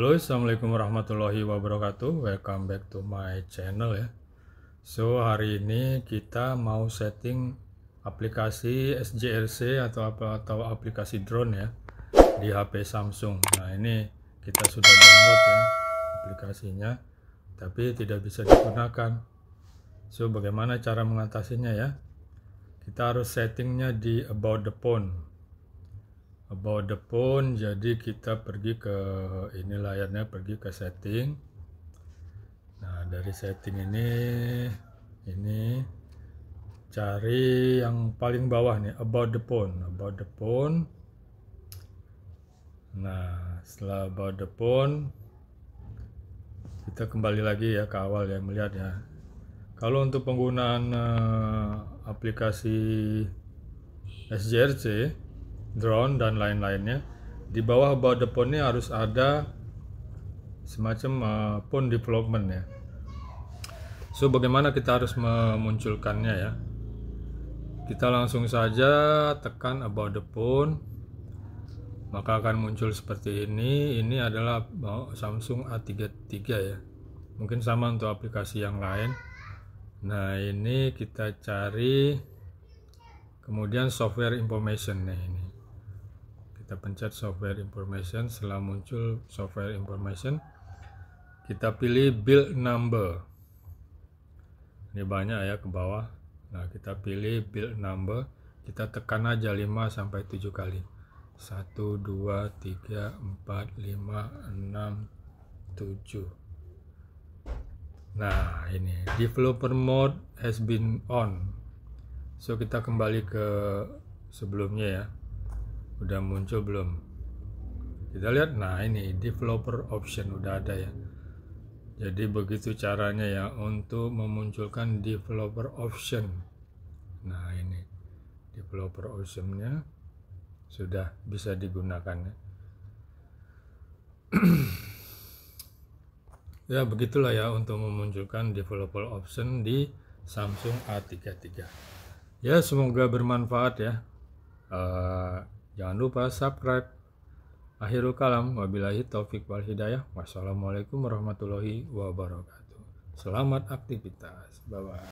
Halo assalamualaikum warahmatullahi wabarakatuh welcome back to my channel ya so hari ini kita mau setting aplikasi SJRC atau apa atau aplikasi drone ya di HP Samsung nah ini kita sudah download ya aplikasinya tapi tidak bisa digunakan so bagaimana cara mengatasinya ya kita harus settingnya di about the phone about the phone jadi kita pergi ke ini layarnya pergi ke setting nah dari setting ini ini cari yang paling bawah nih about the phone about the phone nah setelah about the phone kita kembali lagi ya ke awal ya melihat ya kalau untuk penggunaan uh, aplikasi SJRC drone dan lain-lainnya di bawah about the ini harus ada semacam uh, eh, pond development ya so bagaimana kita harus memunculkannya ya kita langsung saja tekan about the phone maka akan muncul seperti ini ini adalah oh, Samsung A33 ya mungkin sama untuk aplikasi yang lain nah ini kita cari kemudian software information nih ini kita pencet software information setelah muncul software information kita pilih build number ini banyak ya ke bawah nah kita pilih build number kita tekan aja 5 sampai 7 kali 1 2 3 4 5 6 7 nah ini developer mode has been on so kita kembali ke sebelumnya ya udah muncul belum kita lihat nah ini developer option udah ada ya jadi begitu caranya ya untuk memunculkan developer option nah ini developer optionnya sudah bisa digunakan ya. ya begitulah ya untuk memunculkan developer option di Samsung A33 ya semoga bermanfaat ya uh, Jangan lupa subscribe. Akhirul kalam, wabillahi taufik wal hidayah. Wassalamualaikum warahmatullahi wabarakatuh. Selamat aktivitas. Bye-bye.